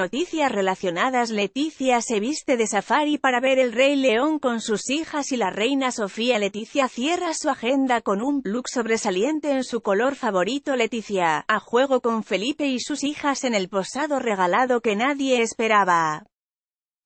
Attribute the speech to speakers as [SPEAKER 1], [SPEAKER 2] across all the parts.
[SPEAKER 1] noticias relacionadas Leticia se viste de safari para ver El Rey León con sus hijas y la reina Sofía Leticia cierra su agenda con un look sobresaliente en su color favorito Leticia, a juego con Felipe y sus hijas en el posado regalado que nadie esperaba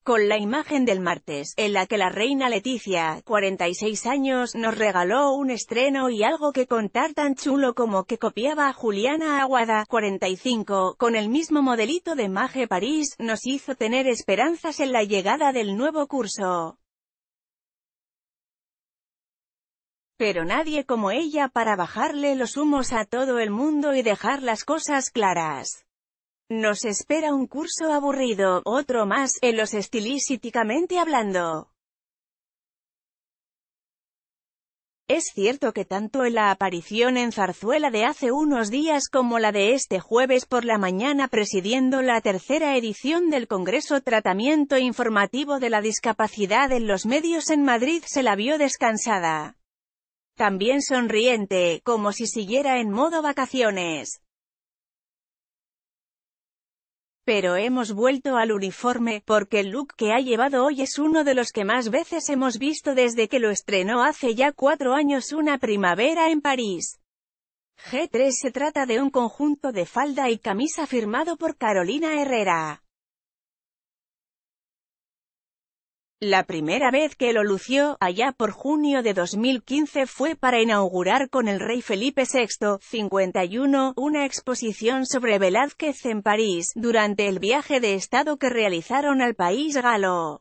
[SPEAKER 1] con la imagen del martes, en la que la reina Leticia, 46 años, nos regaló un estreno y algo que contar tan chulo como que copiaba a Juliana Aguada, 45, con el mismo modelito de Maje París, nos hizo tener esperanzas en la llegada del nuevo curso. Pero nadie como ella para bajarle los humos a todo el mundo y dejar las cosas claras. Nos espera un curso aburrido, otro más, en los estilísticamente hablando. Es cierto que tanto en la aparición en Zarzuela de hace unos días como la de este jueves por la mañana presidiendo la tercera edición del Congreso Tratamiento Informativo de la Discapacidad en los medios en Madrid se la vio descansada. También sonriente, como si siguiera en modo vacaciones. Pero hemos vuelto al uniforme, porque el look que ha llevado hoy es uno de los que más veces hemos visto desde que lo estrenó hace ya cuatro años una primavera en París. G3 se trata de un conjunto de falda y camisa firmado por Carolina Herrera. La primera vez que lo lució, allá por junio de 2015 fue para inaugurar con el rey Felipe VI, 51, una exposición sobre Velázquez en París, durante el viaje de estado que realizaron al país galo.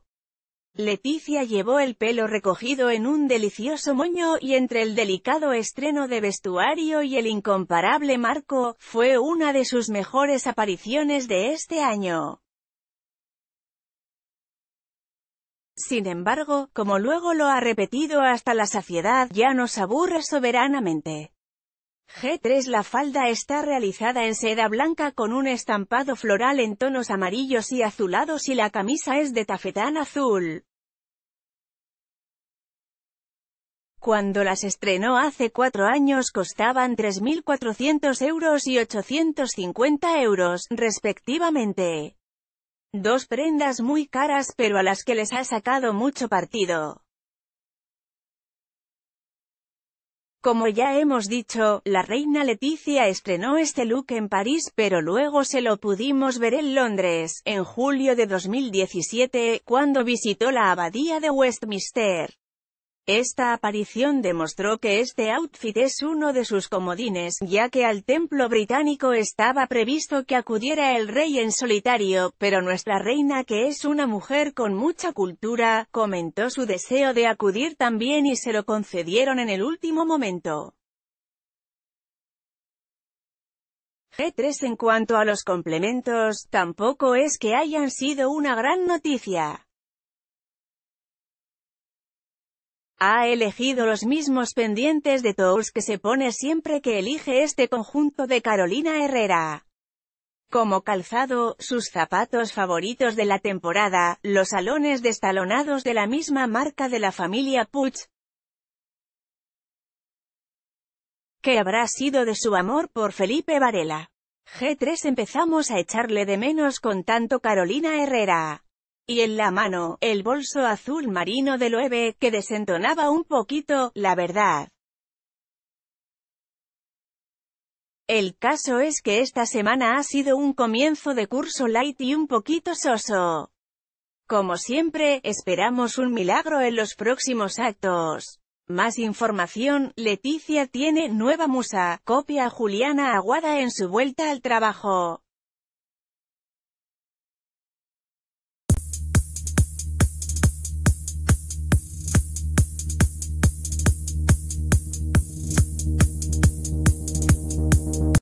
[SPEAKER 1] Leticia llevó el pelo recogido en un delicioso moño y entre el delicado estreno de vestuario y el incomparable marco, fue una de sus mejores apariciones de este año. Sin embargo, como luego lo ha repetido hasta la saciedad, ya nos aburre soberanamente. G3 La falda está realizada en seda blanca con un estampado floral en tonos amarillos y azulados y la camisa es de tafetán azul. Cuando las estrenó hace cuatro años costaban 3.400 euros y 850 euros, respectivamente. Dos prendas muy caras pero a las que les ha sacado mucho partido. Como ya hemos dicho, la reina Leticia estrenó este look en París pero luego se lo pudimos ver en Londres, en julio de 2017, cuando visitó la abadía de Westminster. Esta aparición demostró que este outfit es uno de sus comodines, ya que al templo británico estaba previsto que acudiera el rey en solitario, pero nuestra reina que es una mujer con mucha cultura, comentó su deseo de acudir también y se lo concedieron en el último momento. G3 En cuanto a los complementos, tampoco es que hayan sido una gran noticia. Ha elegido los mismos pendientes de Tours que se pone siempre que elige este conjunto de Carolina Herrera. Como calzado, sus zapatos favoritos de la temporada, los salones destalonados de la misma marca de la familia Puig, ¿Qué habrá sido de su amor por Felipe Varela. G3 empezamos a echarle de menos con tanto Carolina Herrera y en la mano, el bolso azul marino de Loewe, que desentonaba un poquito, la verdad. El caso es que esta semana ha sido un comienzo de curso light y un poquito soso. Como siempre, esperamos un milagro en los próximos actos. Más información, Leticia tiene nueva musa, copia a Juliana Aguada en su vuelta al trabajo.